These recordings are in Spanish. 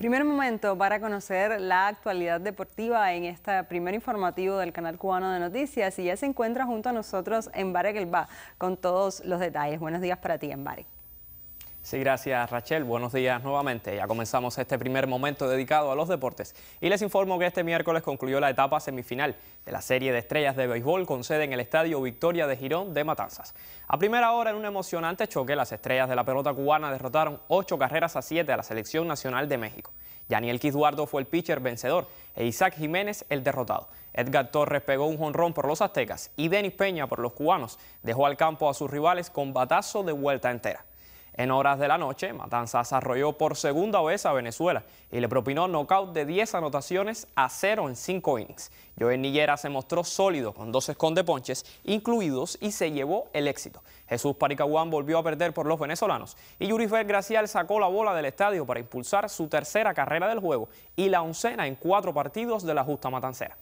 Primer momento para conocer la actualidad deportiva en este primer informativo del Canal Cubano de Noticias y ya se encuentra junto a nosotros Embarek Gelba con todos los detalles. Buenos días para ti, en Embarek. Sí, gracias Rachel. Buenos días nuevamente. Ya comenzamos este primer momento dedicado a los deportes y les informo que este miércoles concluyó la etapa semifinal de la serie de estrellas de béisbol con sede en el Estadio Victoria de Girón de Matanzas. A primera hora, en un emocionante choque, las estrellas de la pelota cubana derrotaron ocho carreras a siete a la Selección Nacional de México. Daniel Quisduardo fue el pitcher vencedor e Isaac Jiménez el derrotado. Edgar Torres pegó un jonrón por los aztecas y Denis Peña por los cubanos dejó al campo a sus rivales con batazo de vuelta entera. En horas de la noche, Matanzas arrolló por segunda vez a Venezuela y le propinó nocaut de 10 anotaciones a 0 en 5 innings. Joel Nillera se mostró sólido con dos escondeponches incluidos y se llevó el éxito. Jesús Paricaguán volvió a perder por los venezolanos y Yurifer Gracial sacó la bola del estadio para impulsar su tercera carrera del juego y la oncena en cuatro partidos de la justa matancera.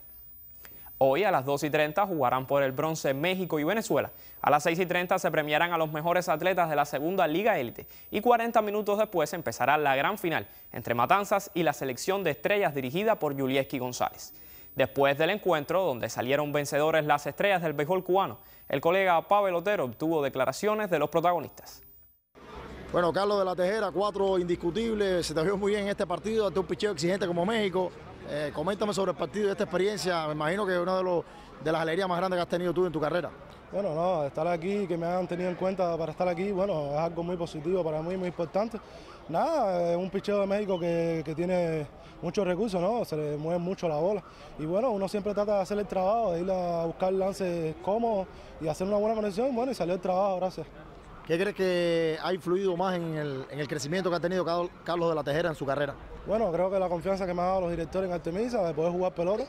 Hoy a las 2 y 30 jugarán por el bronce México y Venezuela. A las 6 y 30 se premiarán a los mejores atletas de la segunda liga élite. Y 40 minutos después empezará la gran final entre Matanzas y la selección de estrellas dirigida por Yulieski González. Después del encuentro, donde salieron vencedores las estrellas del béisbol cubano, el colega Pavel Otero obtuvo declaraciones de los protagonistas. Bueno, Carlos de la Tejera, cuatro indiscutibles, se te vio muy bien en este partido ante un picheo exigente como México. Eh, coméntame sobre el partido y esta experiencia. Me imagino que es una de, las alegrías más grandes que has tenido tú en tu carrera. Bueno, no, estar aquí, que me han tenido en cuenta para estar aquí, bueno, es algo muy positivo para mí, muy importante. Nada, es un picheo de México que, tiene muchos recursos, ¿no? Se le mueve mucho la bola. Y bueno, uno siempre trata de hacer el trabajo, de ir a buscar lances cómodos y hacer una buena conexión. Bueno, y salió el trabajo, gracias. ¿Qué crees que ha influido más en el crecimiento que ha tenido Carlos de la Tejera en su carrera? Bueno, creo que la confianza que me han dado los directores en Artemisa de poder jugar pelota,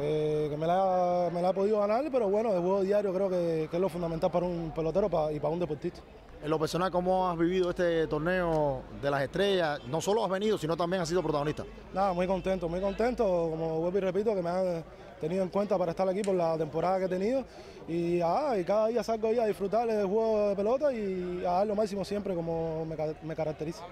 eh, que me la, me he podido ganar, pero bueno, el juego diario creo que, es lo fundamental para un pelotero y para un deportista. En lo personal, ¿cómo has vivido este torneo de las estrellas? No solo has venido, sino también has sido protagonista. Nada, muy contento, muy contento. Como vuelvo y repito, que me han tenido en cuenta para estar aquí por la temporada que he tenido. Y, ah, cada día salgo ahí a disfrutar del juego de pelota y a dar lo máximo siempre como me, me caracteriza.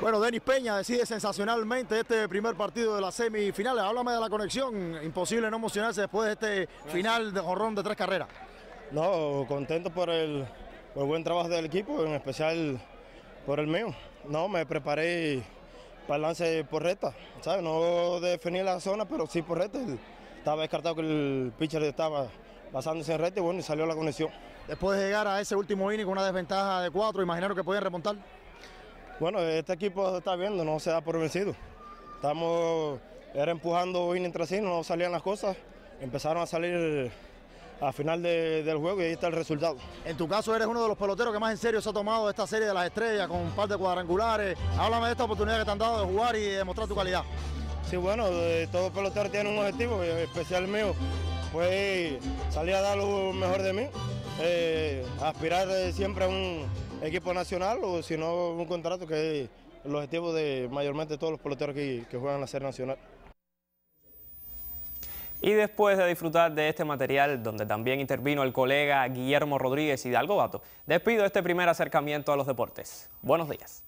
Bueno, Denis Peña decide sensacionalmente este primer partido de las semifinales. Háblame de la conexión. Imposible no emocionarse después de este final de jorrón de tres carreras. No, contento por el, buen trabajo del equipo, en especial por el mío. No, me preparé para el lance por reta, ¿sabes? No definí la zona, pero sí por reta Estaba descartado que el pitcher estaba basándose en reta y bueno, y salió la conexión. Después de llegar a ese último inning con una desventaja de cuatro, imaginaron que podían remontar. Bueno, este equipo está viendo, no se da por vencido. Estamos era empujando in tras no salían las cosas. Empezaron a salir al final del juego y ahí está el resultado. En tu caso eres uno de los peloteros que más en serio se ha tomado esta serie de las estrellas con un par de cuadrangulares. Háblame de esta oportunidad que te han dado de jugar y demostrar tu calidad. Sí, bueno, todo pelotero tiene un objetivo, eh, especial mío, fue salir a dar lo mejor de mí, eh, aspirar eh, siempre a un, equipo nacional o si no un contrato que es el objetivo de mayormente todos los peloteros que, que juegan la serie nacional. Y después de disfrutar de este material, donde también intervino el colega Guillermo Rodríguez Hidalgo Bato, despido este primer acercamiento a los deportes. Buenos días.